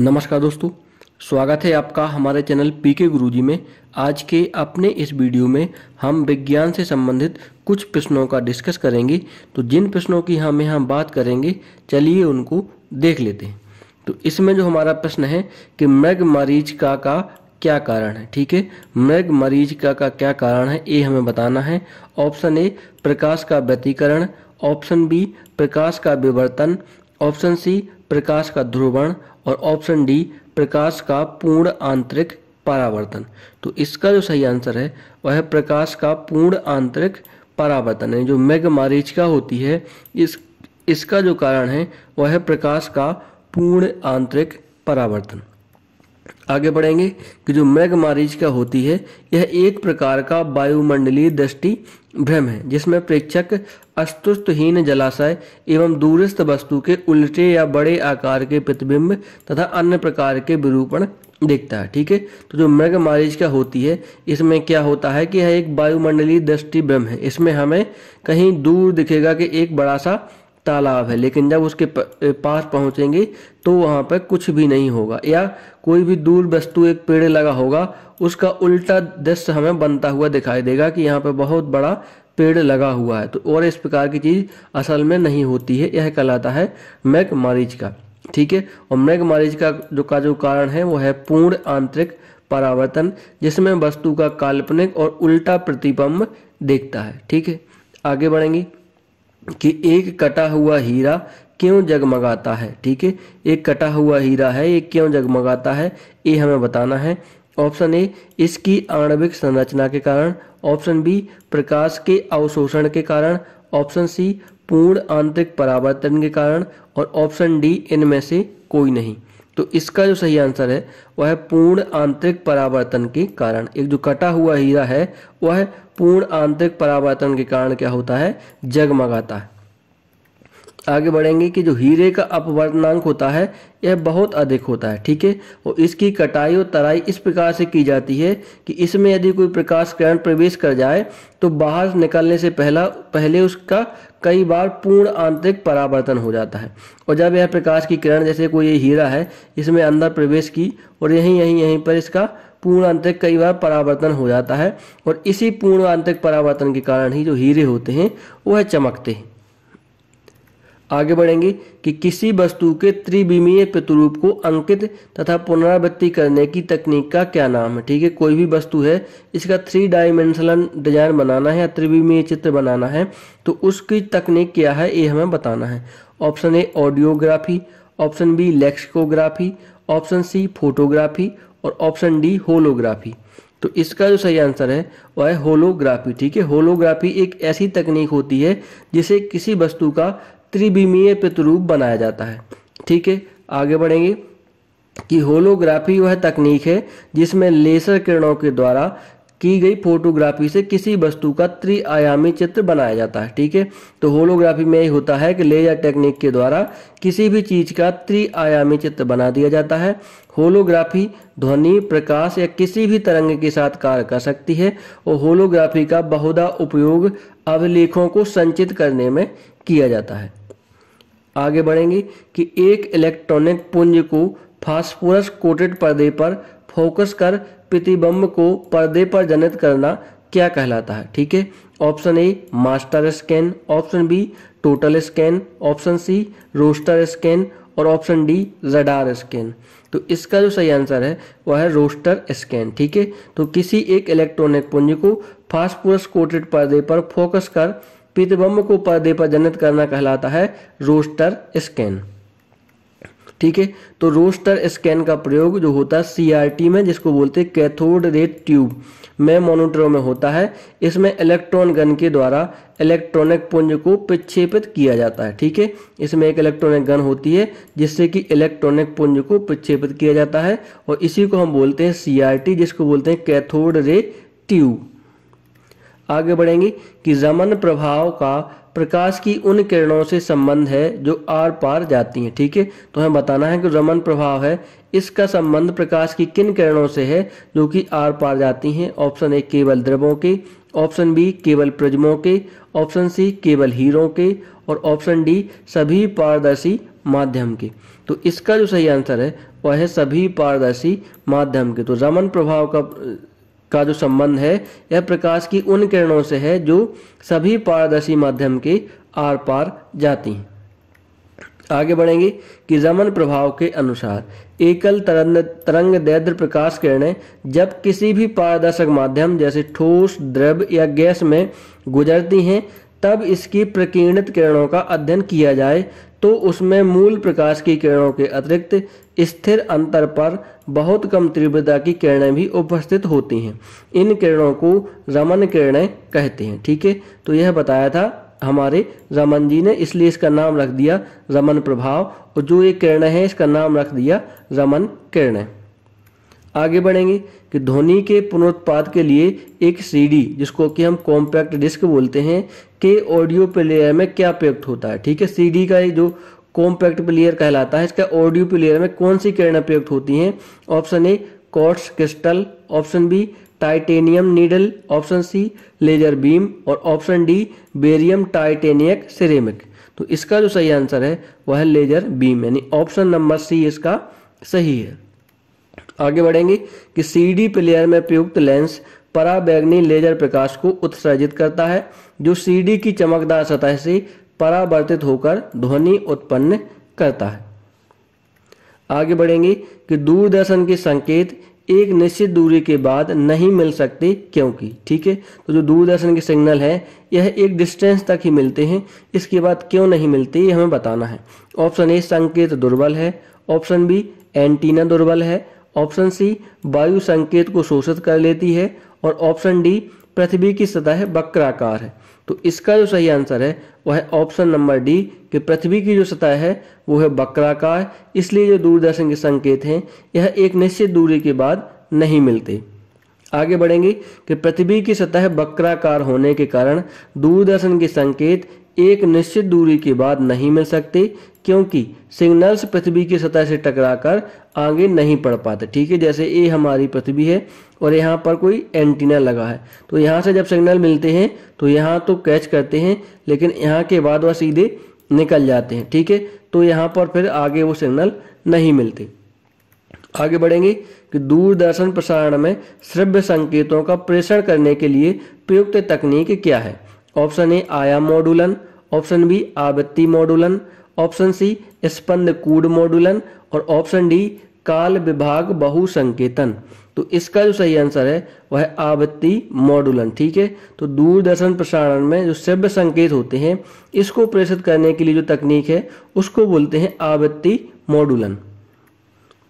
नमस्कार दोस्तों स्वागत है आपका हमारे चैनल पीके गुरुजी में आज के अपने इस वीडियो में हम विज्ञान से संबंधित कुछ प्रश्नों का डिस्कस करेंगे तो जिन प्रश्नों की हम यहाँ बात करेंगे चलिए उनको देख लेते हैं तो इसमें जो हमारा प्रश्न है कि मृग मरीज का का क्या कारण है ठीक है मृग मरीज का का क्या कारण है ये हमें बताना है ऑप्शन ए प्रकाश का व्यतीकरण ऑप्शन बी प्रकाश का विवर्तन ऑप्शन सी प्रकाश का ध्रुवण और ऑप्शन डी प्रकाश का पूर्ण आंतरिक परावर्तन तो इसका जो सही आंसर है वह है प्रकाश का पूर्ण आंतरिक परावर्तन है जो मेघ मारीचिका होती है इस इसका जो कारण है वह है प्रकाश का पूर्ण आंतरिक परावर्तन आगे बढ़ेंगे कि जो मैग मारिचका होती है यह एक प्रकार का वायुमंडलीय दृष्टि भ्रम है जिसमें प्रेक्षक अस्तुस्तहीन जलाशय एवं दूरस्थ वस्तु के उल्टे या बड़े आकार के प्रतिबिंब तथा अन्य प्रकार के विरूपण देखता है ठीक है तो जो मृग मारिचका होती है इसमें क्या होता है कि यह एक वायुमंडलीय दृष्टि भ्रम है इसमें हमें कहीं दूर दिखेगा कि एक बड़ा सा तालाब है लेकिन जब उसके पास पहुंचेंगे तो वहाँ पर कुछ भी नहीं होगा या कोई भी दूर वस्तु एक पेड़ लगा होगा उसका उल्टा दृश्य हमें बनता हुआ दिखाई देगा कि यहाँ पर बहुत बड़ा पेड़ लगा हुआ है तो और इस प्रकार की चीज़ असल में नहीं होती है यह कहलाता है मैग मारिज का ठीक है और मैग मारिज का जो का जो कारण है वो है पूर्ण आंतरिक परावर्तन जिसमें वस्तु का काल्पनिक और उल्टा प्रतिबंब देखता है ठीक है आगे बढ़ेंगे कि एक कटा हुआ हीरा क्यों जगमगाता है ठीक है एक कटा हुआ हीरा है ये क्यों जगमगाता है ये हमें बताना है ऑप्शन ए इसकी आणविक संरचना के कारण ऑप्शन बी प्रकाश के अवशोषण के कारण ऑप्शन सी पूर्ण आंतरिक परावर्तन के कारण और ऑप्शन डी इनमें से कोई नहीं तो इसका जो सही आंसर है वह है पूर्ण आंतरिक परावर्तन के कारण एक जो कटा हुआ हीरा है वह पूर्ण आंतरिक परावर्तन के कारण क्या होता है जगमगाता है आगे बढ़ेंगे कि जो हीरे का अपवर्तनांक होता है यह बहुत अधिक होता है ठीक है और इसकी कटाई और तराई इस प्रकार से की जाती है कि इसमें यदि कोई प्रकाश किरण प्रवेश कर जाए तो बाहर निकलने से पहला पहले उसका कई बार पूर्ण आंतरिक परावर्तन हो जाता है और जब यह प्रकाश की किरण जैसे कोई ये हीरा है इसमें अंदर प्रवेश की और यहीं यहीं यहीं पर इसका पूर्ण आंतरिक कई बार परावर्तन हो जाता है और इसी पूर्ण आंतरिक परावर्तन के कारण ही जो हीरे होते हैं वह है चमकते हैं आगे बढ़ेंगे कि किसी वस्तु के त्रिविमीय प्रतिरूप को अंकित तथा पुनरावृत्ति करने की तकनीक का क्या नाम है ठीक है कोई भी वस्तु है इसका थ्री डायमेंशनल डिजाइन बनाना है या त्रिविमीय चित्र बनाना है तो उसकी तकनीक क्या है ये हमें बताना है option A audiography option B lexicography option C photography और ऑप्शन डी होलोग्राफी तो इसका जो सही आंसर है वह है होलोग्राफी ठीक है होलोग्राफी एक ऐसी तकनीक होती है जिसे किसी वस्तु का त्रिविमीय प्रतिरूप बनाया जाता है ठीक है आगे बढ़ेंगे कि होलोग्राफी वह तकनीक है जिसमें लेसर किरणों के द्वारा की गई फोटोग्राफी से किसी वस्तु का त्रिआयामी चित्र बनाया जाता है ठीक है तो होलोग्राफी में ये होता है कि लेजर टेक्निक के द्वारा किसी भी चीज का त्रिआयामी चित्र बना दिया जाता है होलोग्राफी ध्वनि प्रकाश या किसी भी तरंग के साथ कार्य कर सकती है और होलोग्राफी का बहुधा उपयोग अभिलेखों को संचित करने में किया जाता है आगे बढ़ेंगे कि एक इलेक्ट्रॉनिक पुंज को फास्फोरस कोटेड पर्दे पर फोकस कर प्रतिबंब को पर्दे पर जनित करना क्या कहलाता है ठीक है option A master scan option B total scan option C roster scan और ऑप्शन डी रडार स्कैन तो इसका जो सही आंसर है वह है रोस्टर स्कैन ठीक है तो किसी एक इलेक्ट्रॉनिक पुंज को फास्फोरस कोटेड पर्दे पर फोकस कर प्रतिबंब को पर्दे पर जनित करना कहलाता है रोस्टर स्कैन ठीक है तो रोस्टर स्कैन का प्रयोग जो होता है सीआरटी में जिसको बोलते हैं कैथोड रेट ट्यूब में मोनिटरों में होता है इसमें इलेक्ट्रॉन गन के द्वारा इलेक्ट्रॉनिक पुंज को प्रक्षेपित किया जाता है ठीक है इसमें एक इलेक्ट्रॉनिक गन होती है जिससे कि इलेक्ट्रॉनिक पुंज को प्रक्षेपित किया जाता है और इसी को हम बोलते हैं सीआरटी जिसको बोलते हैं कैथोड रे ट्यूब आगे बढ़ेंगे कि जमन प्रभाव का प्रकाश की उन किरणों से संबंध है जो आर पार जाती हैं ठीक है थीके? तो हमें बताना है कि रमन प्रभाव है इसका संबंध प्रकाश की किन किरणों से है जो कि आर पार जाती हैं ऑप्शन ए केवल द्रवों के ऑप्शन बी केवल प्रज्मों के ऑप्शन सी केवल हीरों के और ऑप्शन डी सभी पारदर्शी माध्यम के तो इसका जो सही आंसर है वह है सभी पारदर्शी माध्यम के तो रमन प्रभाव का का जो संबंध है यह प्रकाश की उन किरणों से है जो सभी पारदर्शी माध्यम के आर पार जाती हैं आगे बढ़ेंगे कि रमन प्रभाव के अनुसार एकल तरंग तरंग दैर्ध्य प्रकाश किरणें जब किसी भी पारदर्शक माध्यम जैसे ठोस द्रव या गैस में गुजरती हैं तब इसकी प्रकीर्णित किरणों का अध्ययन किया जाए तो उसमें मूल प्रकाश की किरणों के अतिरिक्त स्थिर अंतर पर बहुत कम तीव्रता की किरणें भी उपस्थित होती हैं इन किरणों को रमन किरणें कहते हैं ठीक है तो यह बताया था हमारे रमन जी ने इसलिए इसका नाम रख दिया रमन प्रभाव और जो ये किरण है इसका नाम रख दिया रमन किरणें आगे बढ़ेंगे कि ध्वनि के पुनरुत्पाद के लिए एक सीडी जिसको कि हम कॉम्पैक्ट डिस्क बोलते हैं के ऑडियो प्लेयर में क्या प्रयुक्त होता है ठीक है सीडी का जो कॉम्पैक्ट प्लेयर कहलाता है इसका ऑडियो प्लेयर में कौन सी किरण प्रयुक्त होती हैं option A quartz crystal option B titanium needle option C laser beam और option D barium titanate ceramic तो इसका जो सही आंसर है वह है लेजर बीम यानी ऑप्शन नंबर सी इसका सही है आगे बढ़ेंगे कि सीडी प्लेयर में प्रयुक्त लेंस पराबैगनी लेजर प्रकाश को उत्सर्जित करता है जो सीडी की चमकदार सतह से परावर्तित होकर ध्वनि उत्पन्न करता है आगे बढ़ेंगे कि दूरदर्शन के संकेत एक निश्चित दूरी के बाद नहीं मिल सकते क्योंकि ठीक है तो जो दूरदर्शन के सिग्नल है यह एक डिस्टेंस तक ही मिलते हैं इसके बाद क्यों नहीं मिलते हमें बताना है ऑप्शन ए संकेत दुर्बल है ऑप्शन बी एंटीना दुर्बल है ऑप्शन सी वायु संकेत को शोषित कर लेती है और ऑप्शन डी पृथ्वी की सतह वक्राकार है तो इसका जो सही आंसर है वह है ऑप्शन नंबर डी कि पृथ्वी की जो सतह है वो है वक्राकार इसलिए जो दूरदर्शन के संकेत हैं यह एक निश्चित दूरी के बाद नहीं मिलते आगे बढ़ेंगे कि पृथ्वी की सतह वक्राकार होने के कारण दूरदर्शन के संकेत एक निश्चित दूरी के बाद नहीं मिल सकते क्योंकि सिग्नल्स पृथ्वी की सतह से टकराकर आगे नहीं पड़ पाते ठीक है जैसे ए हमारी पृथ्वी है और यहाँ पर कोई एंटीना लगा है तो यहाँ से जब सिग्नल मिलते हैं तो यहाँ तो कैच करते हैं लेकिन यहाँ के बाद वह सीधे निकल जाते हैं ठीक है तो यहाँ पर फिर आगे वो सिग्नल नहीं मिलते आगे बढ़ेंगे कि दूरदर्शन प्रसारण में श्रव्य संकेतों का प्रेषण करने के लिए प्रयुक्त तकनीक क्या है ऑप्शन ए आयाम मॉडुलन ऑप्शन बी आवृत्ति मॉडुलन ऑप्शन सी स्पंद कूड मॉडुलन और ऑप्शन डी काल विभाग बहु संकेतन तो इसका जो सही आंसर है वह है आवृत्ति मॉडुलन ठीक है तो दूरदर्शन प्रसारण में जो सभ्य संकेत होते हैं इसको प्रेषित करने के लिए जो तकनीक है उसको बोलते हैं आवृत्ति मॉडुलन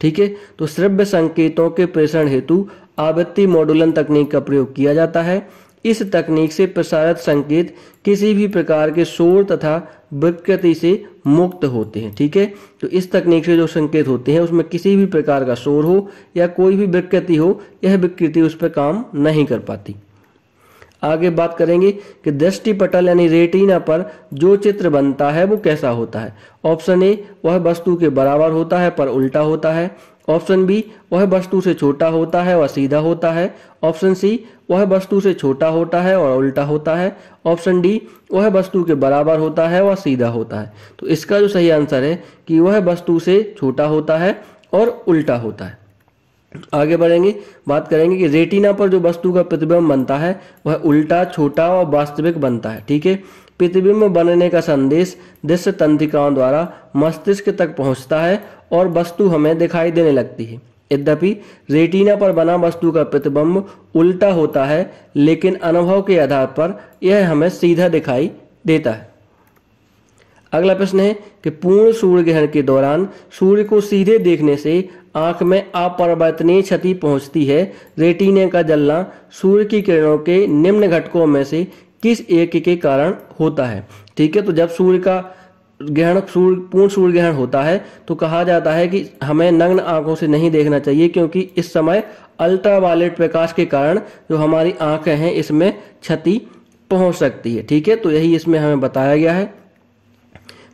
ठीक है तो श्रव्य संकेतों के प्रेषण हेतु आवृत्ति मॉडुलन तकनीक का प्रयोग किया जाता है इस तकनीक से प्रसारित संकेत किसी भी प्रकार के शोर तथा विकृति से मुक्त होते हैं ठीक है तो इस तकनीक से जो संकेत होते हैं उसमें किसी भी प्रकार का शोर हो या कोई भी विकृति हो यह विकृति उस पर काम नहीं कर पाती आगे बात करेंगे कि दृष्टि पटल यानी रेटिना पर जो चित्र बनता है वो कैसा होता है ऑप्शन ए वह वस्तु के बराबर होता है पर उल्टा होता है ऑप्शन बी वह वस्तु से छोटा होता है और सीधा होता है ऑप्शन सी वह वस्तु से छोटा होता है और उल्टा होता है ऑप्शन डी वह वस्तु के बराबर होता है और सीधा होता है तो इसका जो सही आंसर है कि वह वस्तु से छोटा होता है और उल्टा होता है आगे बढ़ेंगे बात करेंगे कि रेटिना पर जो वस्तु का प्रतिबिंब बनता है वह उल्टा छोटा और वास्तविक बनता है ठीक है प्रतिबिंब बनने का संदेश दृश्य तंत्रिकाओं द्वारा मस्तिष्क तक पहुंचता है और वस्तु हमें दिखाई देने लगती है यद्यपि रेटिना पर बना वस्तु का प्रतिबंब उल्टा होता है लेकिन अनुभव के आधार पर यह हमें सीधा दिखाई देता है अगला प्रश्न है कि पूर्ण सूर्य ग्रहण के दौरान सूर्य को सीधे देखने से आंख में अपरिवर्तनीय क्षति पहुंचती है रेटिने का जलना सूर्य की किरणों के निम्न घटकों में से किस एक के कारण होता है ठीक है तो जब सूर्य का ग्रहण सूर्य पूर्ण सूर्य ग्रहण होता है तो कहा जाता है कि हमें नग्न आंखों से नहीं देखना चाहिए क्योंकि इस समय अल्ट्रावायलेट प्रकाश के कारण जो हमारी आंखें हैं इसमें क्षति पहुंच सकती है ठीक है तो यही इसमें हमें बताया गया है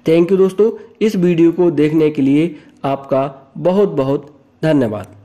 थैंक यू दोस्तों इस वीडियो को देखने के लिए आपका बहुत बहुत धन्यवाद